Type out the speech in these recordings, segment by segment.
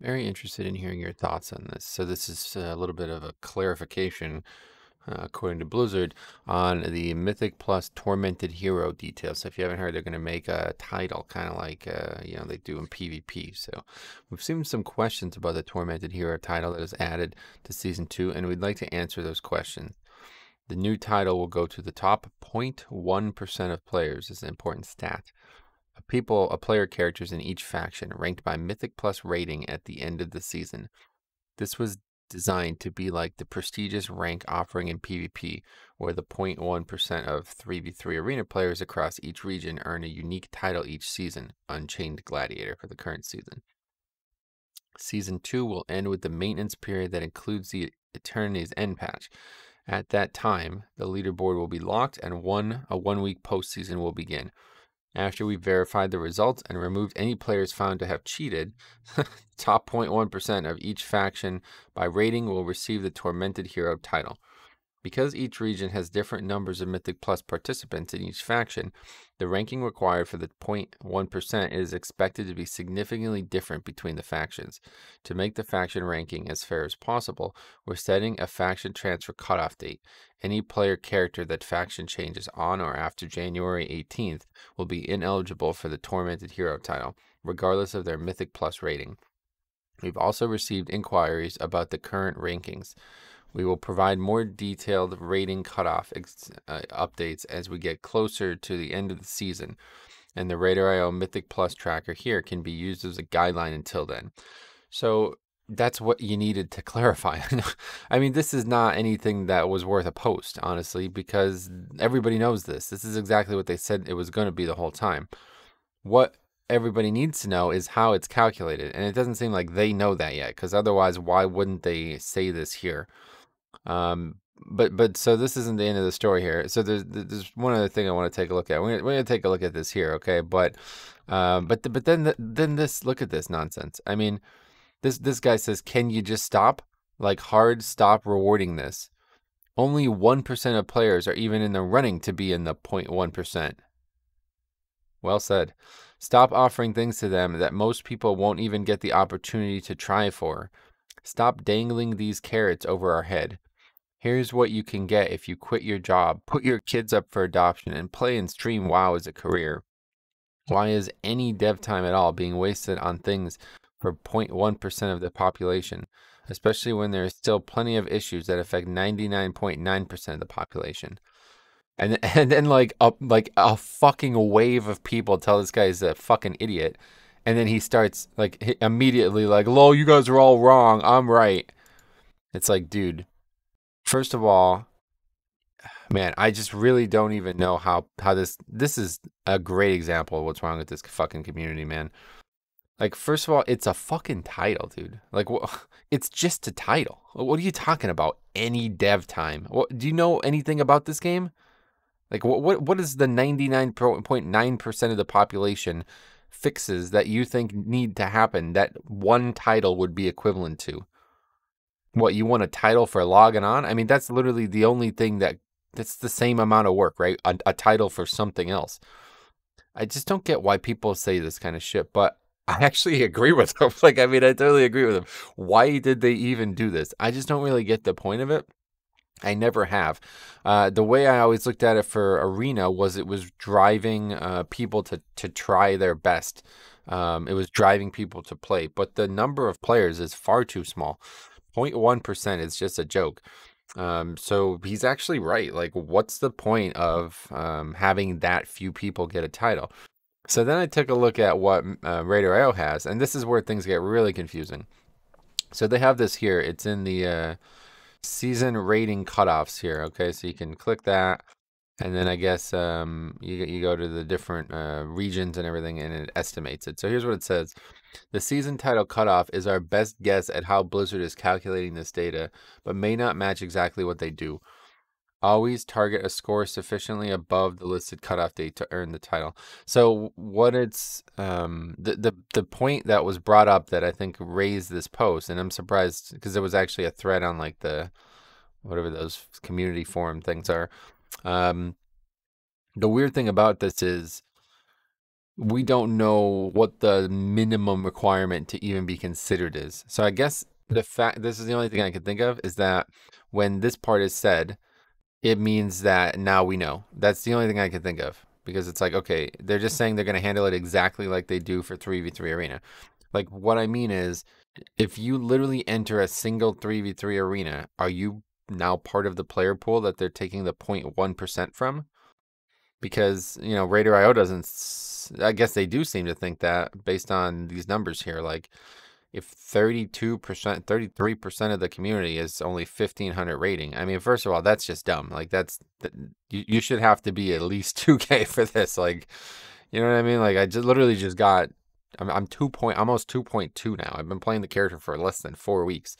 Very interested in hearing your thoughts on this. So this is a little bit of a clarification, uh, according to Blizzard, on the Mythic Plus Tormented Hero details. So if you haven't heard, they're going to make a title kind of like uh, you know they do in PvP. So we've seen some questions about the Tormented Hero title that is added to Season 2, and we'd like to answer those questions. The new title will go to the top 0.1% of players is an important stat people, a player characters in each faction ranked by Mythic Plus rating at the end of the season. This was designed to be like the prestigious rank offering in PvP, where the 0.1% of 3v3 arena players across each region earn a unique title each season, Unchained Gladiator for the current season. Season 2 will end with the maintenance period that includes the Eternity's End patch. At that time, the leaderboard will be locked and one a one week postseason will begin. After we verified the results and removed any players found to have cheated, top 0.1% of each faction by rating will receive the Tormented Hero title. Because each region has different numbers of Mythic Plus participants in each faction, the ranking required for the 0.1% is expected to be significantly different between the factions. To make the faction ranking as fair as possible, we're setting a faction transfer cutoff date. Any player character that faction changes on or after January 18th will be ineligible for the Tormented Hero title, regardless of their Mythic Plus rating. We've also received inquiries about the current rankings. We will provide more detailed rating cutoff uh, updates as we get closer to the end of the season, and the Radar.io Mythic Plus tracker here can be used as a guideline until then. So that's what you needed to clarify. I mean, this is not anything that was worth a post, honestly, because everybody knows this. This is exactly what they said it was going to be the whole time. What everybody needs to know is how it's calculated, and it doesn't seem like they know that yet, because otherwise, why wouldn't they say this here? Um, but but so this isn't the end of the story here. So there's there's one other thing I want to take a look at. We're, we're gonna take a look at this here, okay? But um, but the, but then the, then this look at this nonsense. I mean, this this guy says, can you just stop? Like hard stop rewarding this. Only one percent of players are even in the running to be in the 0.1 percent. Well said. Stop offering things to them that most people won't even get the opportunity to try for. Stop dangling these carrots over our head. Here's what you can get if you quit your job, put your kids up for adoption, and play and stream WoW as a career. Why is any dev time at all being wasted on things for 0.1% of the population, especially when there is still plenty of issues that affect 99.9% percent of the population? And and then like a like a fucking wave of people tell this guy is a fucking idiot, and then he starts like immediately like, "Lol, you guys are all wrong. I'm right." It's like, dude, first of all, man, I just really don't even know how how this this is a great example of what's wrong with this fucking community, man. Like, first of all, it's a fucking title, dude. Like, it's just a title. What are you talking about? Any dev time? What, do you know anything about this game? Like, what what what is the ninety nine point nine percent of the population fixes that you think need to happen that one title would be equivalent to? What you want a title for logging on? I mean, that's literally the only thing that that's the same amount of work, right? A, a title for something else. I just don't get why people say this kind of shit, but I actually agree with them. like, I mean, I totally agree with them. Why did they even do this? I just don't really get the point of it. I never have. Uh, the way I always looked at it for Arena was it was driving uh, people to, to try their best. Um, it was driving people to play, but the number of players is far too small. 0.1% is just a joke. Um, so he's actually right. Like, what's the point of um, having that few people get a title? So then I took a look at what uh, Radar Arrow has, and this is where things get really confusing. So they have this here. It's in the uh, season rating cutoffs here. Okay, so you can click that, and then I guess um, you you go to the different uh, regions and everything, and it estimates it. So here's what it says. The season title cutoff is our best guess at how Blizzard is calculating this data, but may not match exactly what they do. Always target a score sufficiently above the listed cutoff date to earn the title. So, what it's um, the, the the point that was brought up that I think raised this post, and I'm surprised because there was actually a thread on like the whatever those community forum things are. Um, the weird thing about this is we don't know what the minimum requirement to even be considered is. So I guess the fact this is the only thing I can think of is that when this part is said, it means that now we know. That's the only thing I can think of because it's like okay, they're just saying they're going to handle it exactly like they do for 3v3 arena. Like what I mean is if you literally enter a single 3v3 arena, are you now part of the player pool that they're taking the 0.1% from? Because, you know, Raider IO doesn't I guess they do seem to think that based on these numbers here. Like if 32%, 33% of the community is only 1500 rating. I mean, first of all, that's just dumb. Like that's you, you should have to be at least 2k for this. Like you know what I mean? Like I just literally just got I'm I'm 2 point almost 2.2 now. I've been playing the character for less than 4 weeks.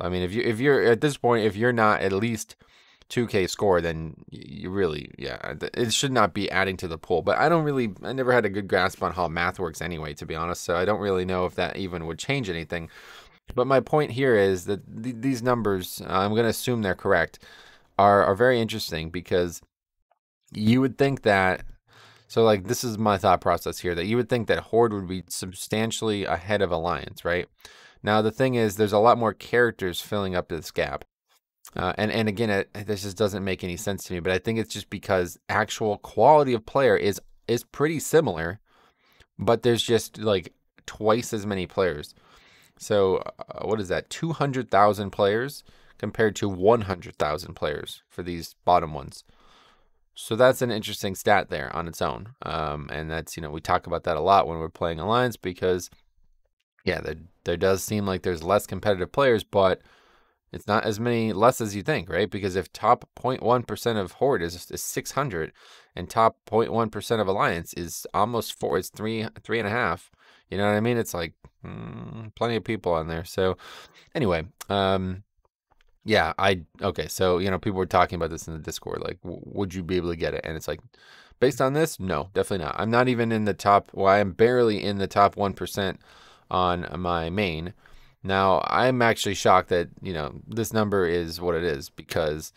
I mean, if you if you're at this point if you're not at least 2K score, then you really, yeah, uh, it should not be adding to the pool. But I don't really, I never had a good grasp on how math works anyway, to be honest. So I don't really know if that even would change anything. But my point here is that th- these numbers, I'm going to assume they're correct, are, are very interesting because you would think that. So, like, this is my thought process here that you would think that Horde would be substantially ahead of Alliance, right? Now, the thing is, there's a lot more characters filling up this gap. Uh, and and again, it, this just doesn't make any sense to me. But I think it's just because actual quality of player is is pretty similar, but there's just like twice as many players. So uh, what is that? Two hundred thousand players compared to one hundred thousand players for these bottom ones. So that's an interesting stat there on its own. Um, and that's you know we talk about that a lot when we're playing alliance because yeah, there there does seem like there's less competitive players, but it's not as many less as you think, right? Because if top 0.1% of Horde is, is 600 and top 0.1% of Alliance is almost four, it's three, three and a half. You know what I mean? It's like mm, plenty of people on there. So anyway, um, yeah, I, okay. So, you know, people were talking about this in the Discord, like, would you be able to get it? And it's like, based on this, no, definitely not. I'm not even in the top, well, I am barely in the top 1% on my main. Now, I'm actually shocked that, you know, this number is what it is because,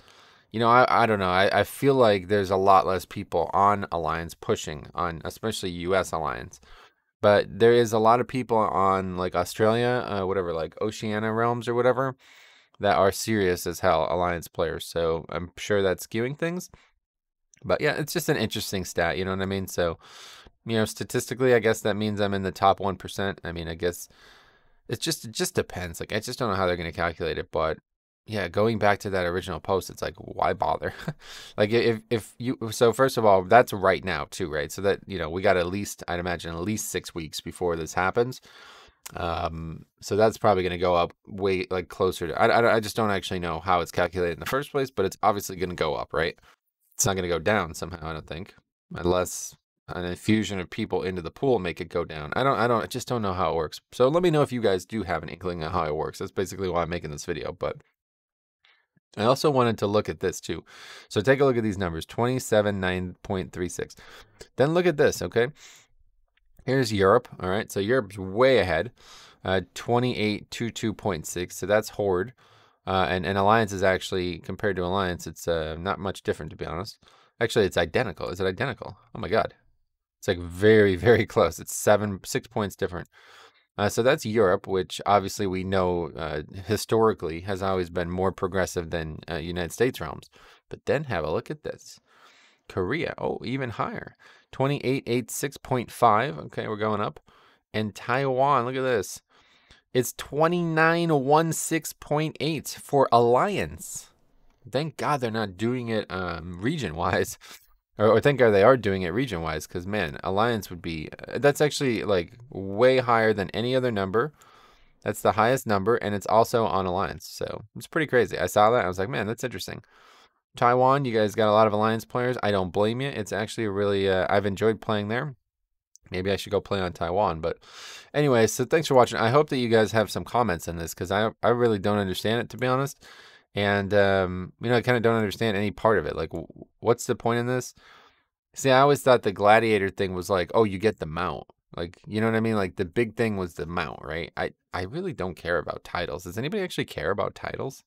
you know, I, I don't know. I, I feel like there's a lot less people on Alliance pushing on, especially US Alliance. But there is a lot of people on like Australia, uh, whatever, like Oceania realms or whatever, that are serious as hell Alliance players. So I'm sure that's skewing things. But yeah, it's just an interesting stat. You know what I mean? So, you know, statistically, I guess that means I'm in the top 1%. I mean, I guess it's just it just depends. Like I just don't know how they're going to calculate it, but yeah, going back to that original post, it's like why bother? like if if you so first of all, that's right now too, right? So that you know we got at least I'd imagine at least six weeks before this happens. Um, so that's probably going to go up way like closer to. I, I I just don't actually know how it's calculated in the first place, but it's obviously going to go up, right? It's not going to go down somehow. I don't think unless an infusion of people into the pool make it go down. I don't, I don't, I just don't know how it works. So let me know if you guys do have an inkling of how it works. That's basically why I'm making this video. But I also wanted to look at this too. So take a look at these numbers, 27, 9.36. Then look at this, okay? Here's Europe, all right? So Europe's way ahead, uh, 28, So that's Horde. Uh, and, and Alliance is actually, compared to Alliance, it's uh, not much different, to be honest. Actually, it's identical. Is it identical? Oh my God. It's like very, very close. It's seven, six points different. Uh, so that's Europe, which obviously we know uh, historically has always been more progressive than uh, United States realms. But then have a look at this. Korea, oh, even higher. 2886.5. Okay, we're going up. And Taiwan, look at this. It's 2916.8 for Alliance. Thank God they're not doing it um, region wise. Or, or thank God they are doing it region wise, because man, Alliance would be uh, that's actually like way higher than any other number. That's the highest number, and it's also on Alliance. So it's pretty crazy. I saw that. I was like, man, that's interesting. Taiwan, you guys got a lot of Alliance players. I don't blame you. It's actually really, uh, I've enjoyed playing there. Maybe I should go play on Taiwan. But anyway, so thanks for watching. I hope that you guys have some comments on this because I, I really don't understand it, to be honest and um, you know, I kind of don't understand any part of it. Like, what's the point in this? See, I always thought the gladiator thing was like, oh, you get the mount. Like, you know what I mean? Like the big thing was the mount, right? I I really don't care about titles. Does anybody actually care about titles?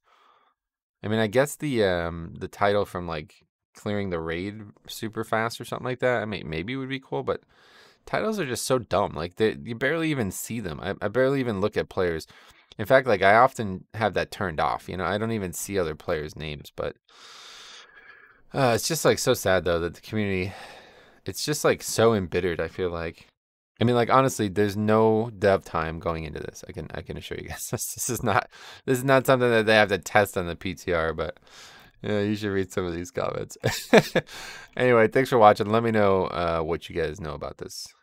I mean, I guess the um the title from like clearing the raid super fast or something like that. I mean, maybe would be cool, but titles are just so dumb. Like they, you barely even see them. I, I barely even look at players. In fact, like I often have that turned off. You know, I don't even see other players' names, but uh, it's just like so sad though that the community, it's just like so embittered. I feel like, I mean, like honestly, there's no dev time going into this. I can I can assure you guys, this, is not this is not something that they have to test on the PTR, but. Yeah, you should read some of these comments. anyway, thanks for watching. Let me know uh, what you guys know about this.